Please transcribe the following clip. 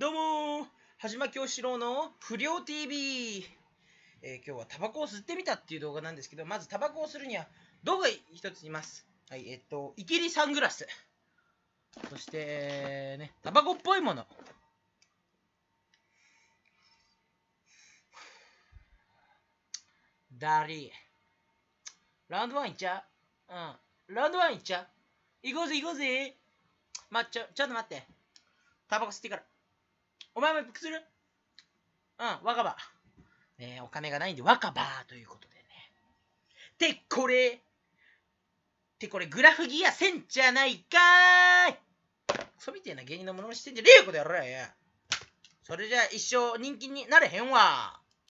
どうもはじまきょうしろうの不良 TV、えー、今日はタバコを吸ってみたっていう動画なんですけど、まずタバコをするには道具が一ついます。はい、えっと、イキリサングラス。そして、ね、タバコっぽいもの。ダリー。ラウンドワンいっちゃううん。ラウンドワンいっちゃう行こうぜ行こうぜまちょ、ちょっと待って。タバコ吸ってから。お前も一服するうん、若葉。ねお金がないんで若葉ということでね。ってこれ、ってこれグラフギアせんじゃないかーいクソみてえな芸人のものまねしてんじゃねえよ、ことやろや。それじゃあ、一生人気になれへんわ。